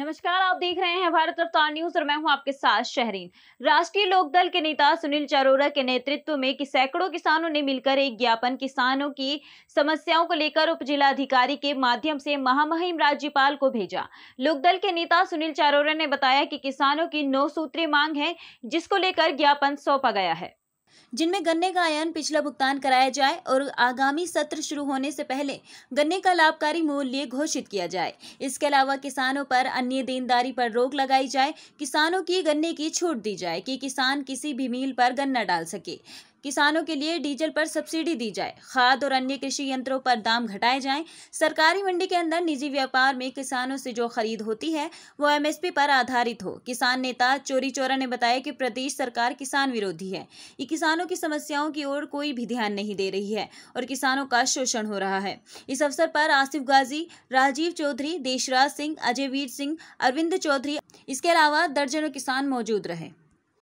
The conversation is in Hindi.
नमस्कार आप देख रहे हैं भारत रफ्तार तो न्यूज और मैं हूं आपके साथ शहरीन राष्ट्रीय लोकदल के नेता सुनील चरोरा के नेतृत्व में कि सैकड़ों किसानों ने मिलकर एक ज्ञापन किसानों की समस्याओं को लेकर उप जिलाधिकारी के माध्यम से महामहिम राज्यपाल को भेजा लोकदल के नेता सुनील चरोरा ने बताया कि किसानों की नौ सूत्री मांग है जिसको लेकर ज्ञापन सौंपा गया है जिनमें गन्ने का आयन पिछला भुगतान कराया जाए और आगामी सत्र शुरू होने से पहले गन्ने का लाभकारी मूल्य घोषित किया जाए इसके अलावा किसानों पर अन्य देनदारी पर रोक लगाई जाए किसानों की गन्ने की छूट दी जाए कि किसान किसी भी मील पर गन्ना डाल सके किसानों के लिए डीजल पर सब्सिडी दी जाए खाद और अन्य कृषि यंत्रों पर दाम घटाए जाएं सरकारी मंडी के अंदर निजी व्यापार में किसानों से जो खरीद होती है वो एमएसपी पर आधारित हो किसान नेता चोरी चोरा ने बताया कि प्रदेश सरकार किसान विरोधी है ये किसानों की समस्याओं की ओर कोई भी ध्यान नहीं दे रही है और किसानों का शोषण हो रहा है इस अवसर पर आसिफ गाजी राजीव चौधरी देशराज सिंह अजयवीर सिंह अरविंद चौधरी इसके अलावा दर्जनों किसान मौजूद रहे